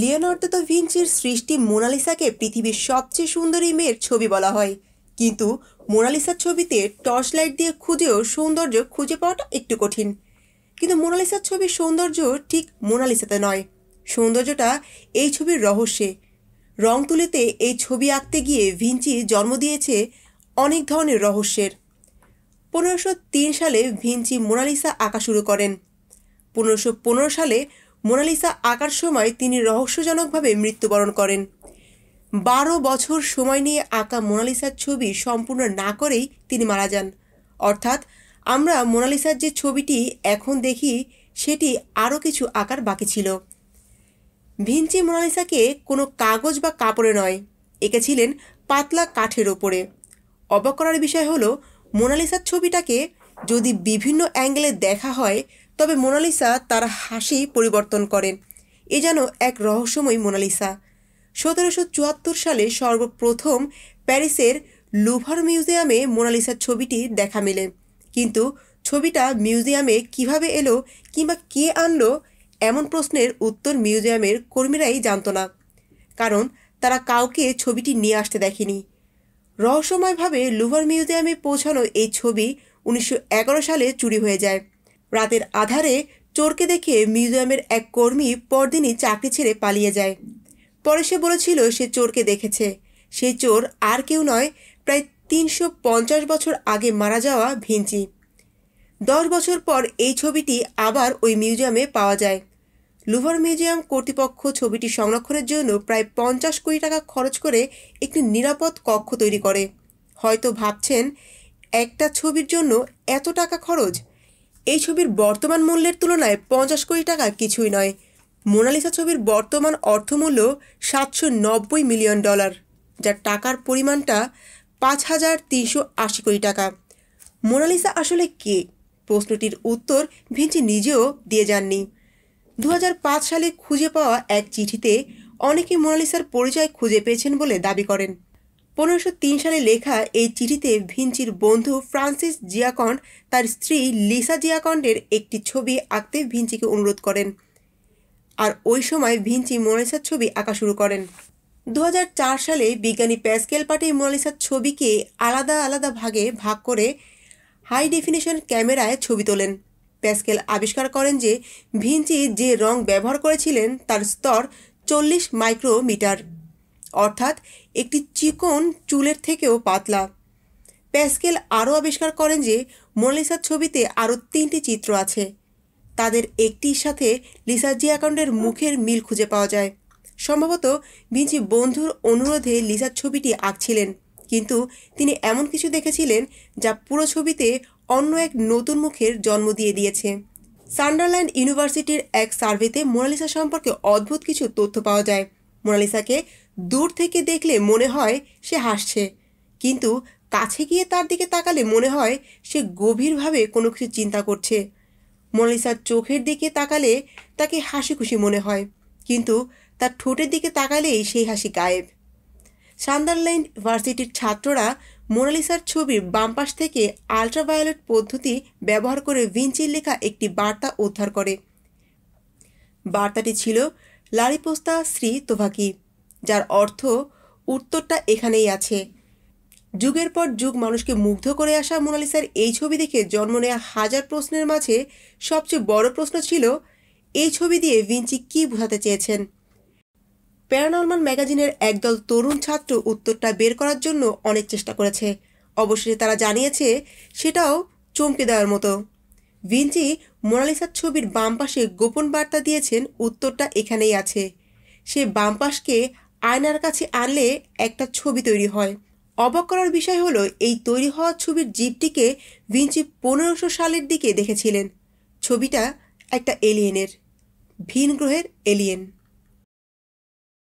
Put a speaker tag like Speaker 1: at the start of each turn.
Speaker 1: Leonardo da ভিঞ্চির সৃষ্টি মোনালিসাকে পৃথিবীর সবচেয়ে সুন্দরী মেয়ের ছবি বলা হয় কিন্তু মোনালিসার ছবিতে টর্চ লাইট দিয়ে খুঁজেও সৌন্দর্য খুঁজে পাওয়াটা একটু কঠিন কিন্তু মোনালিসার ছবির সৌন্দর্য ঠিক মোনালিসাতে নয় সৌন্দর্যটা এই ছবির রহস্যে রং তুলিতে এই ছবি আঁকতে গিয়ে ভিঞ্চি জন্ম দিয়েছে অনেক ধরনের রহস্যের পনেরোশো সালে ভিঞ্চি মোনালিসা আঁকা শুরু করেন পনেরোশো সালে মোনালিসা আঁকার সময় তিনি রহস্যজনকভাবে মৃত্যুবরণ করেন বারো বছর সময় নিয়ে আঁকা মোনালিসার ছবি সম্পূর্ণ না করেই তিনি মারা যান অর্থাৎ আমরা মোনালিসার যে ছবিটি এখন দেখি সেটি আরও কিছু আঁকার বাকি ছিল ভিঞ্চি মোনালিসাকে কোনো কাগজ বা কাপড়ে নয় এঁকেছিলেন পাতলা কাঠের ওপরে অবাক করার বিষয় হলো মোনালিসার ছবিটাকে যদি বিভিন্ন অ্যাঙ্গেলে দেখা হয় তবে মোনালিসা তার হাসি পরিবর্তন করেন এ যেন এক রহস্যময় মোনালিসা সতেরোশো চুয়াত্তর সালে সর্বপ্রথম প্যারিসের লুভার মিউজিয়ামে মোনালিসার ছবিটি দেখা মেলে কিন্তু ছবিটা মিউজিয়ামে কিভাবে এলো কিংবা কে আনলো এমন প্রশ্নের উত্তর মিউজিয়ামের কর্মীরাই জানত না কারণ তারা কাউকে ছবিটি নিয়ে আসতে দেখেনি রহস্যময়ভাবে লুভার মিউজিয়ামে পৌঁছানো এই ছবি উনিশশো সালে চুরি হয়ে যায় রাতের আধারে চোরকে দেখে মিউজিয়ামের এক কর্মী পরদিনই চাকরি ছেড়ে পালিয়ে যায় পরে সে বলেছিল সে চোরকে দেখেছে সেই চোর আর কেউ নয় প্রায় তিনশো পঞ্চাশ বছর আগে মারা যাওয়া ভিঞ্চি দশ বছর পর এই ছবিটি আবার ওই মিউজিয়ামে পাওয়া যায় লুভার মিউজিয়াম কর্তৃপক্ষ ছবিটি সংরক্ষণের জন্য প্রায় পঞ্চাশ কোটি টাকা খরচ করে একটি নিরাপদ কক্ষ তৈরি করে হয়তো ভাবছেন একটা ছবির জন্য এত টাকা খরচ এই ছবির বর্তমান মূল্যের তুলনায় পঞ্চাশ কোটি টাকা কিছুই নয় মোনালিসা ছবির বর্তমান অর্থমূল্য সাতশো নব্বই মিলিয়ন ডলার যার টাকার পরিমাণটা পাঁচ হাজার তিনশো আশি কোটি টাকা মোনালিসা আসলে কে প্রশ্নটির উত্তর ভিঞ্চি নিজেও দিয়ে যাননি দু সালে খুঁজে পাওয়া এক চিঠিতে অনেকে মোনালিসার পরিচয় খুঁজে পেয়েছেন বলে দাবি করেন পনেরোশো সালে লেখা এই চিঠিতে ভিঞ্চির বন্ধু ফ্রান্সিস জিয়াকন্ড তার স্ত্রী লিসা জিয়াকন্ডের একটি ছবি আঁকতে ভিঞ্চিকে অনুরোধ করেন আর ওই সময় ভিঞ্চি মোনালিসার ছবি আঁকা শুরু করেন দু সালে বিজ্ঞানী প্যাসকেল পাটি মোনালিসার ছবিকে আলাদা আলাদা ভাগে ভাগ করে হাই ডেফিনেশন ক্যামেরায় ছবি তোলেন প্যাসকেল আবিষ্কার করেন যে ভিঞ্চি যে রং ব্যবহার করেছিলেন তার স্তর চল্লিশ মাইক্রোমিটার অর্থাৎ একটি চিকন চুলের থেকেও পাতলা প্যাসকেল আরও আবিষ্কার করেন যে মোনালিসার ছবিতে আরও তিনটি চিত্র আছে তাদের একটির সাথে লিসার জি অ্যাকাউন্টের মুখের মিল খুঁজে পাওয়া যায় সম্ভবত ভিঞ্চি বন্ধুর অনুরোধে লিসার ছবিটি আঁকছিলেন কিন্তু তিনি এমন কিছু দেখেছিলেন যা পুরো ছবিতে অন্য এক নতুন মুখের জন্ম দিয়ে দিয়েছে সান্ডারল্যান্ড ইউনিভার্সিটির এক সার্ভেতে মোনালিসা সম্পর্কে অদ্ভুত কিছু তথ্য পাওয়া যায় মোনালিসাকে দূর থেকে দেখলে মনে হয় সে হাসছে কিন্তু কাছে গিয়ে তার দিকে তাকালে মনে হয় সে গভীরভাবে কোনো কিছু চিন্তা করছে মোনালিসার চোখের দিকে তাকালে তাকে হাসি খুশি মনে হয় কিন্তু তার ঠোঁটের দিকে তাকালেই সেই হাসি গায়েব সান্দারল্যান্ড ভার্সিটির ছাত্ররা মোনালিসার ছবির বামপাশ থেকে আলট্রাভায়োলেট পদ্ধতি ব্যবহার করে ভিঞ্চির লেখা একটি বার্তা উদ্ধার করে বার্তাটি ছিল লারিপোস্তা শ্রী তোভাকি যার অর্থ উত্তরটা এখানেই আছে যুগের পর যুগ মানুষকে মুগ্ধ করে আসা মোনালিসার এই ছবি দেখে জন্ম নেওয়া হাজার প্রশ্নের মাঝে সবচেয়ে বড় প্রশ্ন ছিল এই ছবি দিয়ে ভিঞ্চি কি বোঝাতে চেয়েছেন প্যারানর্মাল ম্যাগাজিনের একদল তরুণ ছাত্র উত্তরটা বের করার জন্য অনেক চেষ্টা করেছে অবশেষে তারা জানিয়েছে সেটাও চমকে দেওয়ার মতো ভিঞ্চি মোনালিসার ছবির বাম পাশে গোপন বার্তা দিয়েছেন উত্তরটা এখানেই আছে সে বাম পাশকে আয়নার কাছে আনলে একটা ছবি তৈরি হয় অবাক করার বিষয় হলো এই তৈরি হওয়া ছবির জীবটিকে ভিঞ্চি পনেরোশো সালের দিকে দেখেছিলেন ছবিটা একটা এলিয়েনের ভিন গ্রহের এলিয়েন